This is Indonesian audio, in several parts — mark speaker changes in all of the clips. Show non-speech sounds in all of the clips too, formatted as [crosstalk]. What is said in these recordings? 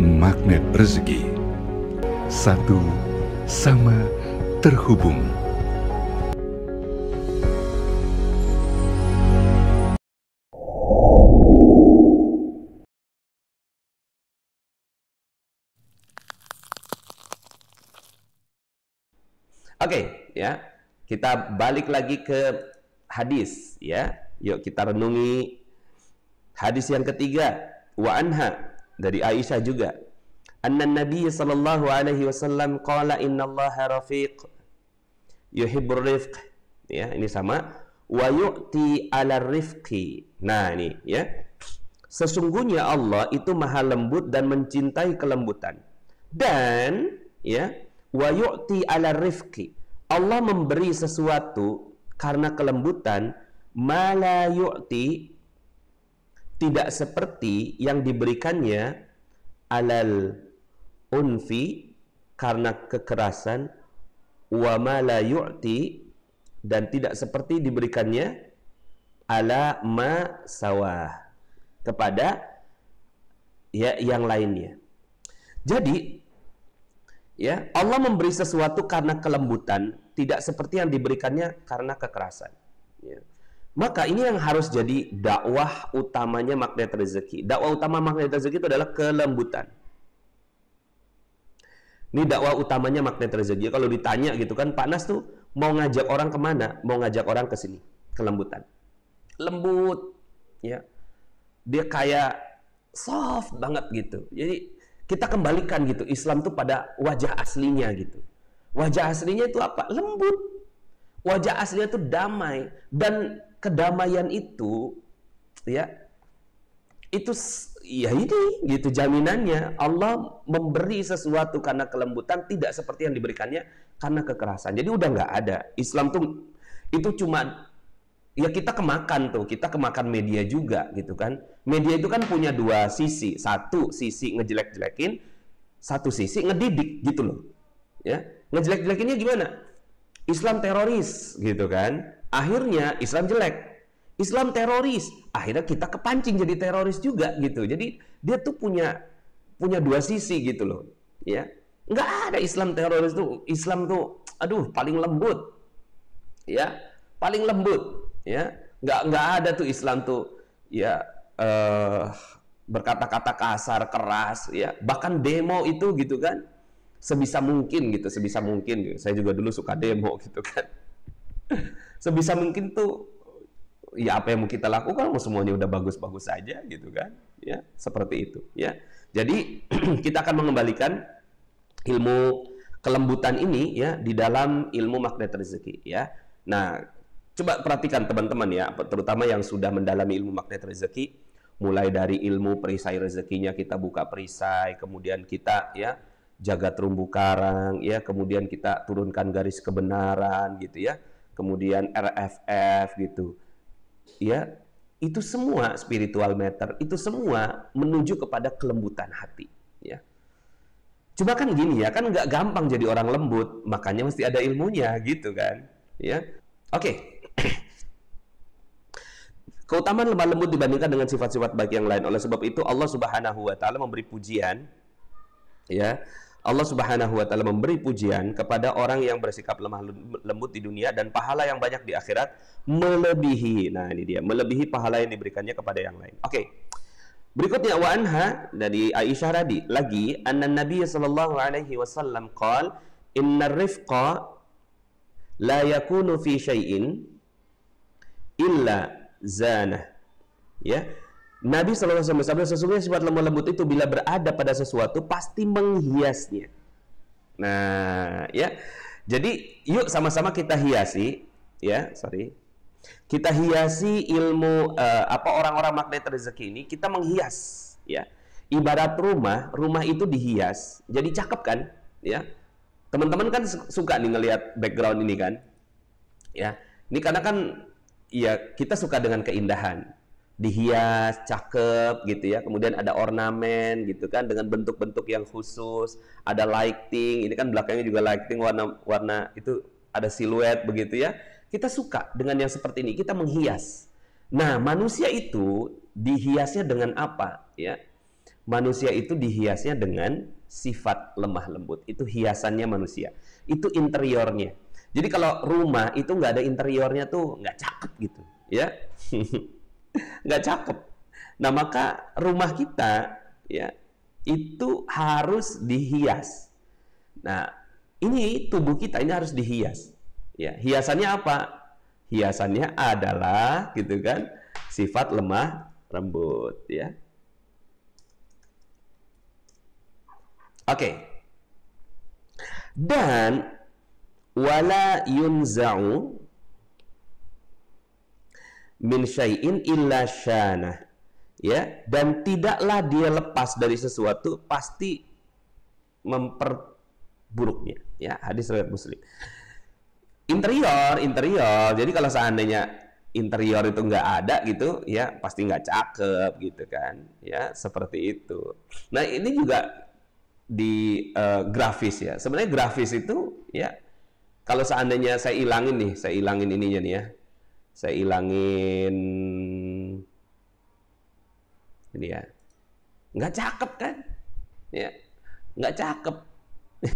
Speaker 1: magnet rezeki. Satu sama terhubung. Oke, okay, ya. Kita balik lagi ke hadis, ya. Yuk kita renungi hadis yang ketiga, wa anha dari Aisyah juga anna Nabi sallallahu alaihi wasallam qala Allah rafiq yuhibbur rifq ya ini sama wa yu'ti ala rifqi nah ini ya sesungguhnya Allah itu maha lembut dan mencintai kelembutan dan ya wa yu'ti ala rifqi Allah memberi sesuatu karena kelembutan mala yu'ti tidak seperti yang diberikannya alal unfi karena kekerasan wa ma la yu'ti dan tidak seperti diberikannya ala ma sawah kepada ya yang lainnya. Jadi ya Allah memberi sesuatu karena kelembutan tidak seperti yang diberikannya karena kekerasan. Ya. Maka ini yang harus jadi dakwah utamanya magnet rezeki. Dakwah utama magnet rezeki itu adalah kelembutan. Ini dakwah utamanya magnet rezeki. Kalau ditanya gitu kan, Pak Nas tuh mau ngajak orang kemana? Mau ngajak orang ke sini, kelembutan. Lembut, ya. Dia kayak soft banget gitu. Jadi kita kembalikan gitu. Islam tuh pada wajah aslinya gitu. Wajah aslinya itu apa? Lembut. Wajah aslinya itu damai dan kedamaian itu ya itu ya ini gitu jaminannya Allah memberi sesuatu karena kelembutan tidak seperti yang diberikannya karena kekerasan jadi udah nggak ada Islam tuh itu cuma ya kita kemakan tuh kita kemakan media juga gitu kan media itu kan punya dua sisi satu sisi ngejelek-jelekin satu sisi ngedidik gitu loh ya ngejelek-jelekinnya gimana Islam teroris gitu kan akhirnya Islam jelek Islam teroris akhirnya kita kepancing jadi teroris juga gitu jadi dia tuh punya punya dua sisi gitu loh ya nggak ada Islam teroris tuh Islam tuh aduh paling lembut ya paling lembut ya nggak nggak ada tuh Islam tuh ya eh, berkata-kata kasar keras ya bahkan demo itu gitu kan sebisa mungkin gitu sebisa mungkin gitu. saya juga dulu suka demo gitu kan sebisa mungkin tuh ya apa yang mau kita lakukan mau semuanya udah bagus-bagus saja gitu kan ya seperti itu ya jadi [clears throat] kita akan mengembalikan ilmu kelembutan ini ya di dalam ilmu magnet rezeki ya nah coba perhatikan teman-teman ya terutama yang sudah mendalami ilmu magnet rezeki mulai dari ilmu perisai rezekinya kita buka perisai kemudian kita ya jaga terumbu karang ya kemudian kita turunkan garis kebenaran gitu ya kemudian RFF gitu. Ya, itu semua spiritual matter, itu semua menuju kepada kelembutan hati, ya. Cuma kan gini ya, kan nggak gampang jadi orang lembut, makanya mesti ada ilmunya gitu kan, ya. Oke. Okay. [clears throat] Keutamaan lemah lembut dibandingkan dengan sifat-sifat baik yang lain. Oleh sebab itu Allah Subhanahu wa taala memberi pujian ya Allah Subhanahu wa taala memberi pujian kepada orang yang bersikap lemah lembut di dunia dan pahala yang banyak di akhirat melebihi. Nah, ini dia, melebihi pahala yang diberikannya kepada yang lain. Oke. Okay. Berikutnya wa anha dari Aisyah Radi lagi anna Nabi sallallahu alaihi wasallam qol inna rifqa la yakunu fi syai'in illa zanah. Ya. Nabi SAW bersabda sesungguhnya sifat lemah lembut itu bila berada pada sesuatu pasti menghiasnya. Nah, ya. Jadi, yuk sama-sama kita hiasi, ya, sorry. Kita hiasi ilmu uh, apa orang-orang magnet rezeki ini, kita menghias, ya. Ibarat rumah, rumah itu dihias. Jadi cakep kan, ya. Teman-teman kan suka nih ngelihat background ini kan. Ya. Ini karena kan ya kita suka dengan keindahan dihias cakep gitu ya kemudian ada ornamen gitu kan dengan bentuk-bentuk yang khusus ada lighting ini kan belakangnya juga lighting warna warna itu ada siluet begitu ya kita suka dengan yang seperti ini kita menghias nah manusia itu dihiasnya dengan apa ya manusia itu dihiasnya dengan sifat lemah lembut itu hiasannya manusia itu interiornya jadi kalau rumah itu nggak ada interiornya tuh nggak cakep gitu ya [laughs] nggak cakep. Nah maka rumah kita ya itu harus dihias. Nah ini tubuh kita ini harus dihias. Ya hiasannya apa? Hiasannya adalah gitu kan sifat lemah lembut ya. Oke. Okay. Dan wala yunza'u min syai'in illa syana. Ya, dan tidaklah dia lepas dari sesuatu pasti memperburuknya. Ya, hadis riwayat Muslim. Interior, interior. Jadi kalau seandainya interior itu nggak ada gitu ya pasti nggak cakep gitu kan ya seperti itu nah ini juga di uh, grafis ya sebenarnya grafis itu ya kalau seandainya saya ilangin nih saya hilangin ininya nih ya saya ilangin ini ya nggak cakep kan ya nggak cakep [laughs]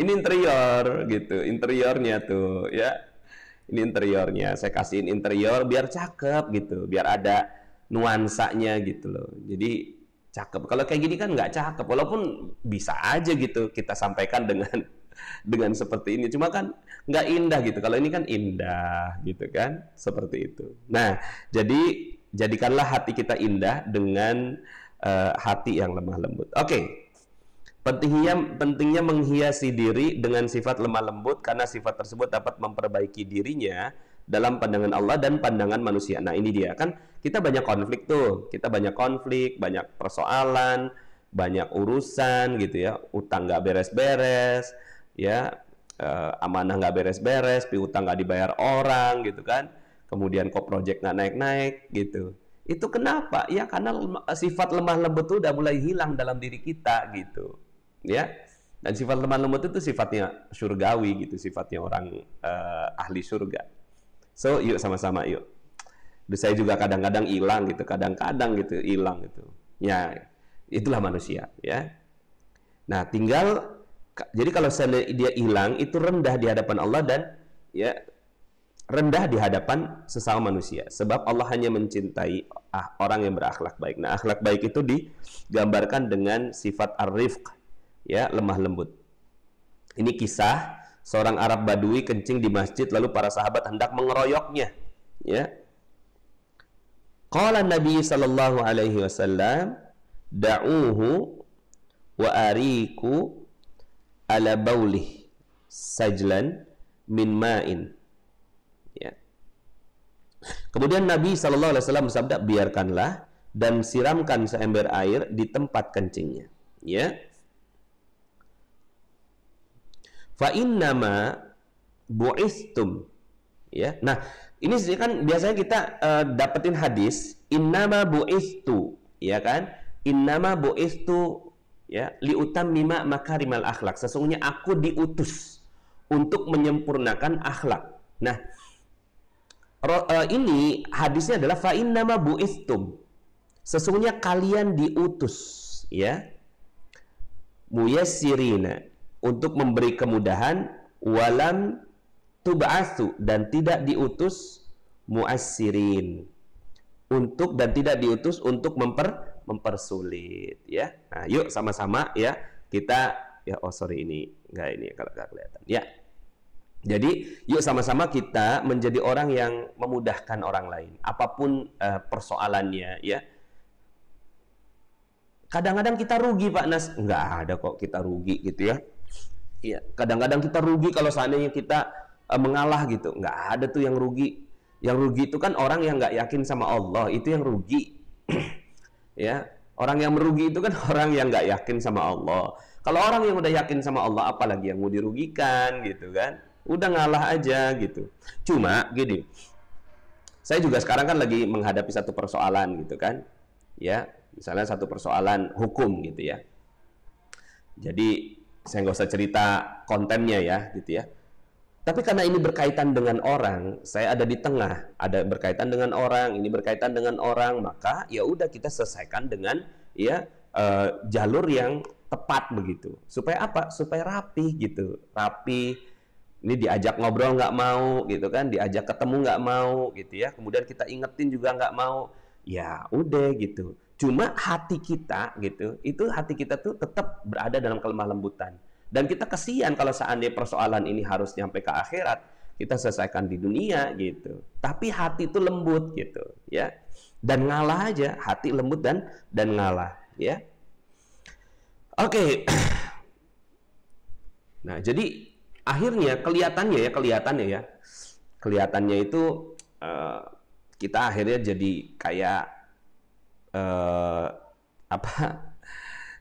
Speaker 1: ini interior gitu interiornya tuh ya ini interiornya saya kasihin interior biar cakep gitu biar ada nuansanya gitu loh jadi cakep kalau kayak gini kan nggak cakep walaupun bisa aja gitu kita sampaikan dengan dengan seperti ini. Cuma kan nggak indah gitu. Kalau ini kan indah gitu kan, seperti itu. Nah, jadi jadikanlah hati kita indah dengan uh, hati yang lemah lembut. Oke. Okay. Pentingnya pentingnya menghiasi diri dengan sifat lemah lembut karena sifat tersebut dapat memperbaiki dirinya dalam pandangan Allah dan pandangan manusia. Nah, ini dia kan kita banyak konflik tuh. Kita banyak konflik, banyak persoalan, banyak urusan gitu ya, utang nggak beres-beres, ya uh, amanah nggak beres-beres, piutang nggak dibayar orang gitu kan, kemudian kok project nggak naik-naik gitu. Itu kenapa? Ya karena eh, sifat lemah lembut itu udah mulai hilang dalam diri kita gitu, ya. Dan sifat lemah lembut itu sifatnya surgawi gitu, sifatnya orang uh, ahli surga. So yuk sama-sama yuk. Duh, saya juga kadang-kadang hilang gitu, kadang-kadang gitu hilang gitu. Ya itulah manusia ya. Nah tinggal jadi kalau dia hilang itu rendah di hadapan Allah dan ya rendah di hadapan sesama manusia. Sebab Allah hanya mencintai ah, orang yang berakhlak baik. Nah, akhlak baik itu digambarkan dengan sifat arifq, ya, lemah lembut. Ini kisah seorang Arab Badui kencing di masjid lalu para sahabat hendak mengeroyoknya, ya. Qala Nabi sallallahu alaihi wasallam, "Da'uhu wa ariku ala baulih sajlan min ma'in. Ya. Kemudian Nabi saw. bersabda, biarkanlah dan siramkan seember air di tempat kencingnya. Ya. Fa innama bu'istum. Ya. Nah, ini kan biasanya kita uh, dapetin hadis innama bu'istu, ya kan? Innama bu'istu ya liutam mima makarimal akhlak sesungguhnya aku diutus untuk menyempurnakan akhlak nah e, ini hadisnya adalah fa nama buistum sesungguhnya kalian diutus ya muyasirina untuk memberi kemudahan walam tubasu dan tidak diutus muasirin untuk dan tidak diutus untuk memper mempersulit ya. Nah, yuk sama-sama ya kita ya oh sorry ini enggak ini kalau nggak kelihatan ya. Jadi yuk sama-sama kita menjadi orang yang memudahkan orang lain apapun uh, persoalannya ya. Kadang-kadang kita rugi Pak Nas, nggak ada kok kita rugi gitu ya. Iya, kadang-kadang kita rugi kalau seandainya kita uh, mengalah gitu, nggak ada tuh yang rugi. Yang rugi itu kan orang yang nggak yakin sama Allah itu yang rugi Ya, orang yang merugi itu kan [laughs] orang yang nggak yakin sama Allah. Kalau orang yang udah yakin sama Allah, apalagi yang mau dirugikan gitu kan? Udah ngalah aja gitu. Cuma gini, saya juga sekarang kan lagi menghadapi satu persoalan gitu kan, ya misalnya satu persoalan hukum gitu ya. Jadi saya nggak usah cerita kontennya ya gitu ya tapi karena ini berkaitan dengan orang, saya ada di tengah, ada berkaitan dengan orang, ini berkaitan dengan orang, maka ya udah kita selesaikan dengan ya uh, jalur yang tepat begitu. Supaya apa? Supaya rapi gitu, rapi. Ini diajak ngobrol nggak mau gitu kan, diajak ketemu nggak mau gitu ya. Kemudian kita ingetin juga nggak mau. Ya udah gitu. Cuma hati kita gitu, itu hati kita tuh tetap berada dalam kelemah lembutan dan kita kesian kalau seandainya persoalan ini harus nyampe ke akhirat, kita selesaikan di dunia gitu. Tapi hati itu lembut gitu, ya. Dan ngalah aja, hati lembut dan dan ngalah, ya. Oke. Okay. [clears throat] Nah, jadi akhirnya kelihatannya ya, kelihatannya ya. Kelihatannya itu uh, kita akhirnya jadi kayak uh, apa?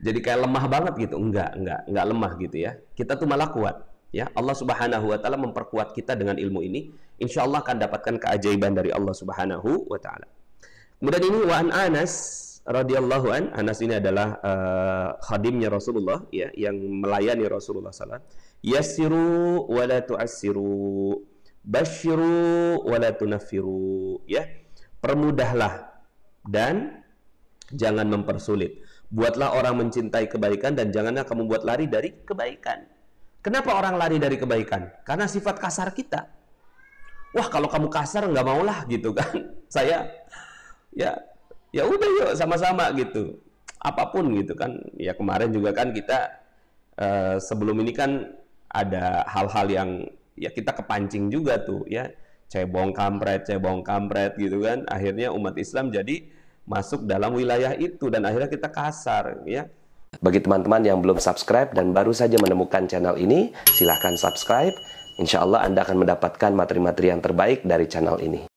Speaker 1: jadi kayak lemah banget gitu enggak enggak enggak lemah gitu ya kita tuh malah kuat ya Allah Subhanahu wa taala memperkuat kita dengan ilmu ini insya Allah akan dapatkan keajaiban dari Allah Subhanahu wa taala kemudian ini wa Anas radhiyallahu an Anas ini adalah uh, khadimnya Rasulullah ya yang melayani Rasulullah sallallahu yasiru wa la tu'assiru basyiru wa la tunaffiru ya permudahlah dan jangan mempersulit Buatlah orang mencintai kebaikan dan janganlah kamu buat lari dari kebaikan. Kenapa orang lari dari kebaikan? Karena sifat kasar kita. Wah kalau kamu kasar nggak maulah gitu kan? [laughs] Saya ya ya udah yuk sama-sama gitu. Apapun gitu kan. Ya kemarin juga kan kita eh, sebelum ini kan ada hal-hal yang ya kita kepancing juga tuh ya cebong kampret, cebong kampret gitu kan. Akhirnya umat Islam jadi masuk dalam wilayah itu dan akhirnya kita kasar ya. Bagi teman-teman yang belum subscribe dan baru saja menemukan channel ini, silahkan subscribe. Insya Allah Anda akan mendapatkan materi-materi yang terbaik dari channel ini.